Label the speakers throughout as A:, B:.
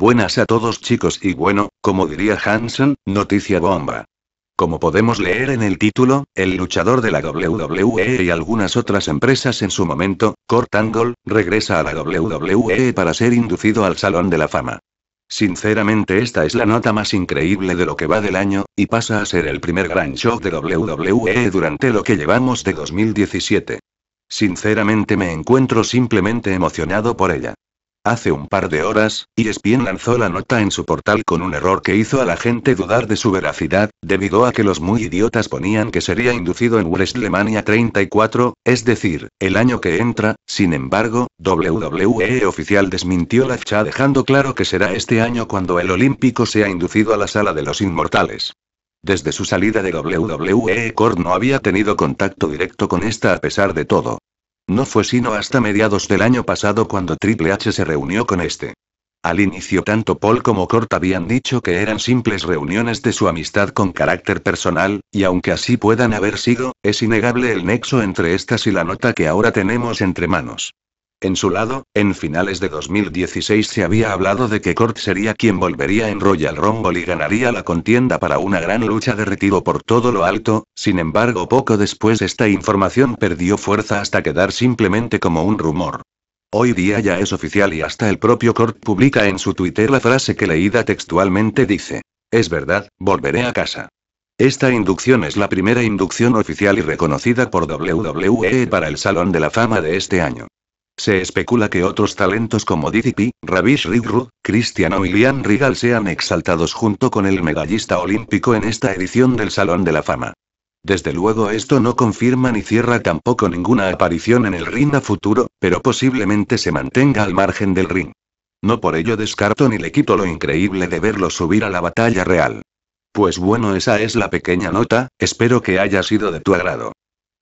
A: Buenas a todos chicos y bueno, como diría Hansen, noticia bomba. Como podemos leer en el título, el luchador de la WWE y algunas otras empresas en su momento, Kurt Angle, regresa a la WWE para ser inducido al Salón de la Fama. Sinceramente esta es la nota más increíble de lo que va del año, y pasa a ser el primer gran show de WWE durante lo que llevamos de 2017. Sinceramente me encuentro simplemente emocionado por ella. Hace un par de horas, ESPN lanzó la nota en su portal con un error que hizo a la gente dudar de su veracidad, debido a que los muy idiotas ponían que sería inducido en WrestleMania 34, es decir, el año que entra, sin embargo, WWE oficial desmintió la fecha dejando claro que será este año cuando el Olímpico sea inducido a la sala de los inmortales. Desde su salida de WWE, Kord no había tenido contacto directo con esta a pesar de todo, no fue sino hasta mediados del año pasado cuando Triple H se reunió con este. Al inicio tanto Paul como Kurt habían dicho que eran simples reuniones de su amistad con carácter personal, y aunque así puedan haber sido, es innegable el nexo entre estas y la nota que ahora tenemos entre manos. En su lado, en finales de 2016 se había hablado de que Kurt sería quien volvería en Royal Rumble y ganaría la contienda para una gran lucha de retiro por todo lo alto, sin embargo poco después esta información perdió fuerza hasta quedar simplemente como un rumor. Hoy día ya es oficial y hasta el propio Kurt publica en su Twitter la frase que leída textualmente dice, es verdad, volveré a casa. Esta inducción es la primera inducción oficial y reconocida por WWE para el Salón de la Fama de este año. Se especula que otros talentos como DDP, Ravish Rigru, Cristiano y Liam Rigal sean exaltados junto con el medallista olímpico en esta edición del Salón de la Fama. Desde luego esto no confirma ni cierra tampoco ninguna aparición en el ring a futuro, pero posiblemente se mantenga al margen del ring. No por ello descarto ni le quito lo increíble de verlo subir a la batalla real. Pues bueno, esa es la pequeña nota, espero que haya sido de tu agrado.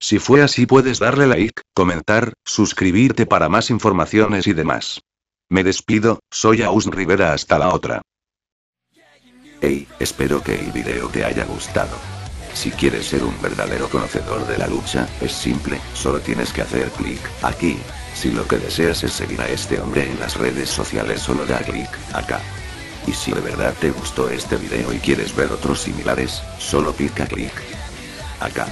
A: Si fue así puedes darle like, comentar, suscribirte para más informaciones y demás. Me despido, soy Aus Rivera
B: hasta la otra. Hey, espero que el video te haya gustado. Si quieres ser un verdadero conocedor de la lucha, es simple, solo tienes que hacer clic, aquí. Si lo que deseas es seguir a este hombre en las redes sociales solo da clic, acá. Y si de verdad te gustó este video y quieres ver otros similares, solo pica clic. Acá.